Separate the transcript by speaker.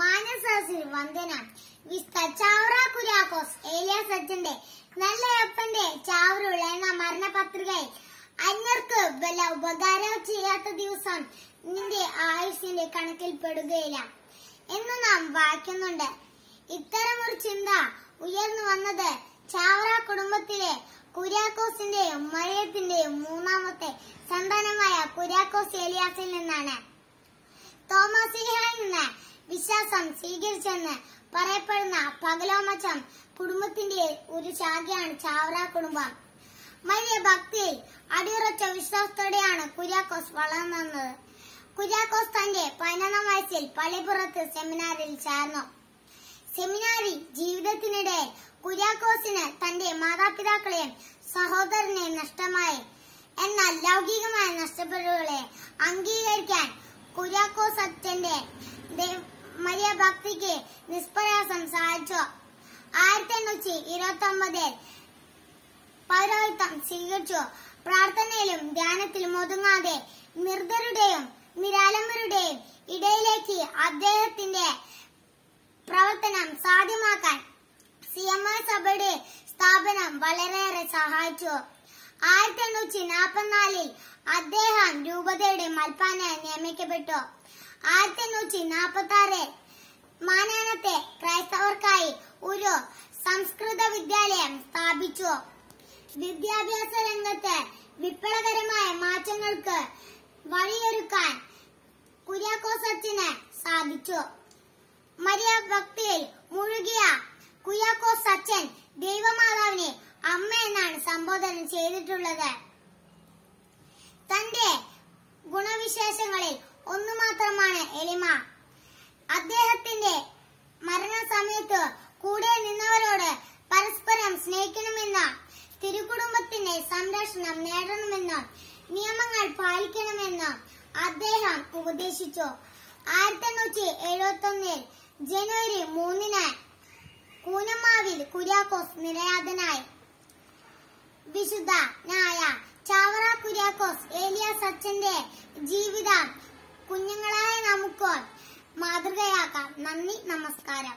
Speaker 1: മാനസാസിന് വന്ദനം വിസ്ത ചാവറ ഏലിയ സജ്ജന്റെ നല്ല അപ്പന്റെ എന്ന മരണ പത്രികയിൽ അന്യർക്ക് ഉപകാരം ചെയ്യാത്ത ദിവസം നിന്റെ ആയുസിന്റെ പെടുകയില്ല എന്ന് നാം വായിക്കുന്നുണ്ട് ഇത്തരമൊരു ചിന്ത ഉയർന്നു വന്നത് ചാവറ കുടുംബത്തിലെ കുര്യാക്കോസിന്റെയും മഴയത്തിന്റെയും മൂന്നാമത്തെ സന്താനമായ കുര്യാക്കോസ് ഏലിയാസിൽ നിന്നാണ് രൂപം സ്വീകരിച്ചെന്ന് പറയപ്പെടുന്ന പകലോമച്ചം കുടുംബത്തിന്റെ ഒരു ശാഖയാണ് ചാവറ കുടുംബം വലിയ ഭക്തിയിൽ അടിയുറച്ച വിശ്വാസത്തോടെയാണ് കുര്യാക്കോസ് വളർന്നത് കുര്യാക്കോസ് തന്റെ പതിനൊന്നാം വയസ്സിൽ പള്ളിപ്പുറത്ത് സെമിനാറിൽ ചേർന്നു സെമിനാരി ജീവിതത്തിനിടെ കുര്യാക്കോസിന് തന്റെ മാതാപിതാക്കളെയും സഹോദരനെയും നഷ്ടമായി എന്നാൽ ലൗകികമായ നഷ്ടപ്പെടലുകളെ അംഗീകരിക്കാൻ കുര്യാക്കോസ് അച്ഛന്റെ ആത്മീയ ഭക്തിക്ക് നിഷ്പ്രയാസം സഹായിച്ചു ആയിരത്തി എണ്ണൂറ്റി ഇരുപത്തി ഒമ്പതിൽ പൗരോഹിത്വം സ്വീകരിച്ചു പ്രാർത്ഥനയിലും ധ്യാനത്തിലും ഒതുങ്ങാതെ നിർദ്ധരുടെയും നിരാലംബരുടെയും ഇടയിലേക്ക് അദ്ദേഹത്തിന്റെ പ്രവർത്തനം സാധ്യമാക്കാൻ സി എം ആർ സഭയുടെ സ്ഥാപനം വളരെയേറെ സഹായിച്ചു ആയിരത്തി എണ്ണൂറ്റി നാൽപ്പത്തിനാലിൽ അദ്ദേഹം രൂപതയുടെ മൽപ്പാനായി നിയമിക്കപ്പെട്ടു ആയിരത്തി എണ്ണൂറ്റി നാൽപ്പത്തി ആറ് മാനാനത്തെ ക്രൈസ്തവർക്കായി ഒരു സംസ്കൃത വിദ്യാലയം സ്ഥാപിച്ചു വിദ്യാഭ്യാസ രംഗത്ത് വിപ്ലവകരമായ മാറ്റങ്ങൾക്ക് വഴിയൊരുക്കാൻ കുര്യാക്കോസച്ചന് സാധിച്ചു മരിയ ഭക്തിയിൽ മുഴുകിയ കുര്യാക്കോസച്ചൻ ദൈവമാതാവിനെ അമ്മ എന്നാണ് സംബോധന ചെയ്തിട്ടുള്ളത് സ്വാധീനം നേടണമെന്ന് നിയമങ്ങൾ പാലിക്കണമെന്ന് അദ്ദേഹം ഉപദേശിച്ചു ആയിരത്തി എണ്ണൂറ്റി എഴുപത്തി ഒന്നിൽ ജനുവരി മൂന്നിന് കൂനമാവിൽ കുര്യാക്കോസ് നിര്യാതനായി വിശുദ്ധനായ ചാവറ കുര്യാക്കോസ് ഏലിയ സച്ചന്റെ ജീവിതം കുഞ്ഞുങ്ങളായ നമുക്ക് മാതൃകയാക്കാം നന്ദി നമസ്കാരം